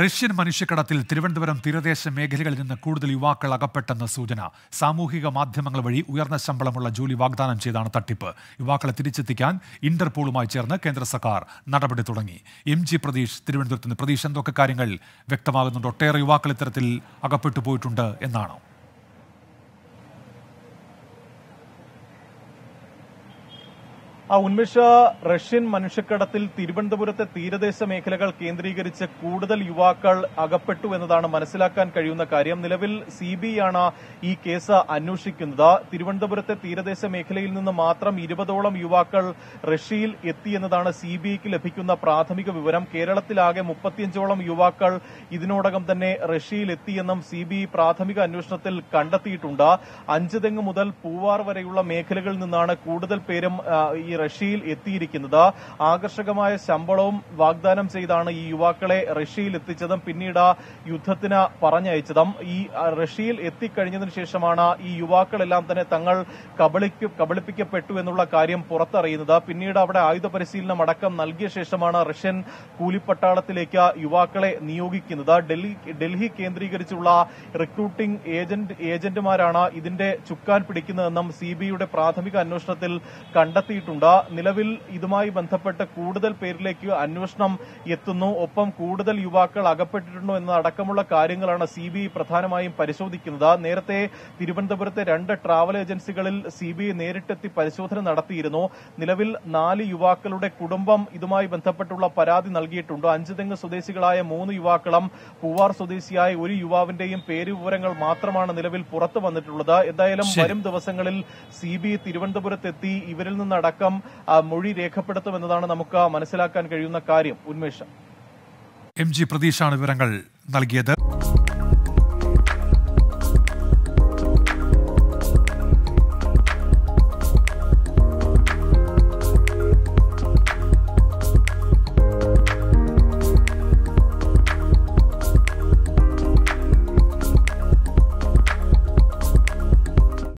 Russian മനുഷ്യക്കടത്തിൽ Thiruvananthapuram തീരദേശ മേഖലകളിൽ നിന്ന് കൂടുതൽ യുവാക്കൾ അകപ്പെട്ടെന്ന സൂചന സാമൂഹിക മാധ്യമങ്ങൾ വഴി ഉയർന്ന ശമ്പളമുള്ള ജോലി വാഗ്ദാനം ചെയ്താണ് തട്ടിപ്പ് യുവാക്കളെ തിരിച്ചെത്തിക്കാൻ ഇന്റർപോളുമായി ചേർന്ന് കേന്ദ്ര സർക്കാർ നടപടി തുടങ്ങി എം ജി പ്രതീഷ് തിരുവനന്തപുരത്ത് പ്രതീഷ് എന്തൊക്കെ കാര്യങ്ങൾ വ്യക്തമാകുന്നുണ്ട് ഒട്ടേറെ യുവാക്കൾ ഇത്തരത്തിൽ അകപ്പെട്ടു പോയിട്ടുണ്ട് എന്നാണോ ആ ഉന്മേഷ റഷ്യൻ മനുഷ്യക്കടത്തിൽ തിരുവനന്തപുരത്തെ തീരദേശ മേഖലകൾ കേന്ദ്രീകരിച്ച് കൂടുതൽ യുവാക്കൾ അകപ്പെട്ടു എന്നതാണ് മനസ്സിലാക്കാൻ കഴിയുന്ന കാര്യം നിലവിൽ സി ബി ആണ് ഈ കേസ് അന്വേഷിക്കുന്നത് തിരുവനന്തപുരത്തെ തീരദേശ മേഖലയിൽ നിന്ന് മാത്രം ഇരുപതോളം യുവാക്കൾ റഷ്യയിൽ എത്തി സി ബി ഐക്ക് ലഭിക്കുന്ന പ്രാഥമിക വിവരം കേരളത്തിലാകെ മുപ്പത്തിയഞ്ചോളം യുവാക്കൾ ഇതിനോടകം തന്നെ റഷ്യയിൽ എത്തിയെന്നും സി ബി ഐ പ്രാഥമിക അന്വേഷണത്തിൽ കണ്ടെത്തിയിട്ടുണ്ട് അഞ്ചുതെങ്ങ് മുതൽ പൂവാർ വരെയുള്ള മേഖലകളിൽ നിന്നാണ് കൂടുതൽ പേരും ഈ റഷ്യയിൽ എത്തിയിരിക്കുന്നത് ആകർഷകമായ ശമ്പളവും വാഗ്ദാനം ചെയ്താണ് ഈ യുവാക്കളെ റഷ്യയിൽ എത്തിച്ചതും പിന്നീട് യുദ്ധത്തിന് പറഞ്ഞയച്ചതും ഈ റഷ്യയിൽ എത്തിക്കഴിഞ്ഞതിനു ശേഷമാണ് ഈ യുവാക്കളെല്ലാം തന്നെ തങ്ങൾ കബളിപ്പിക്കപ്പെട്ടു എന്നുള്ള കാര്യം പുറത്തറിയുന്നത് പിന്നീട് അവിടെ ആയുധ പരിശീലനം അടക്കം നൽകിയ ശേഷമാണ് റഷ്യൻ കൂലിപ്പട്ടാളത്തിലേക്ക് യുവാക്കളെ നിയോഗിക്കുന്നത് ഡൽഹി ഡൽഹി കേന്ദ്രീകരിച്ചുള്ള റിക്രൂട്ടിംഗ് ഏജന്റ് ഏജന്റുമാരാണ് ഇതിന്റെ ചുക്കാൻ പിടിക്കുന്നതെന്നും സി പ്രാഥമിക അന്വേഷണത്തിൽ കണ്ടെത്തിയിട്ടുണ്ട് നടക്കുന്നുണ്ട് നിലവിൽ ഇതുമായി ബന്ധപ്പെട്ട് കൂടുതൽ പേരിലേക്ക് അന്വേഷണം എത്തുന്നു ഒപ്പം കൂടുതൽ യുവാക്കൾ അകപ്പെട്ടിട്ടുണ്ടോ എന്നതടക്കമുള്ള കാര്യങ്ങളാണ് സി ബി ഐ പ്രധാനമായും പരിശോധിക്കുന്നത് നേരത്തെ തിരുവനന്തപുരത്തെ രണ്ട് ട്രാവൽ ഏജൻസികളിൽ സി ബി ഐ നേരിട്ടെത്തി പരിശോധന നടത്തിയിരുന്നു നിലവിൽ നാല് യുവാക്കളുടെ കുടുംബം ഇതുമായി ബന്ധപ്പെട്ടുള്ള പരാതി നൽകിയിട്ടുണ്ട് അഞ്ചുതെങ്ങ് സ്വദേശികളായ മൂന്ന് യുവാക്കളും പൂവാർ സ്വദേശിയായ ഒരു യുവാവിന്റെയും പേര് വിവരങ്ങൾ മാത്രമാണ് നിലവിൽ പുറത്തു വന്നിട്ടുള്ളത് എന്തായാലും വരും ദിവസങ്ങളിൽ സി ബി ഐ തിരുവനന്തപുരത്തെത്തി ഇവരിൽ നിന്നടക്കം അദ്ദേഹം മൊഴി രേഖപ്പെടുത്തുമെന്നതാണ് നമുക്ക് മനസ്സിലാക്കാൻ കഴിയുന്ന കാര്യം ഉന്മേഷം എം ജി പ്രതീഷാണ് വിവരങ്ങൾ നൽകിയത്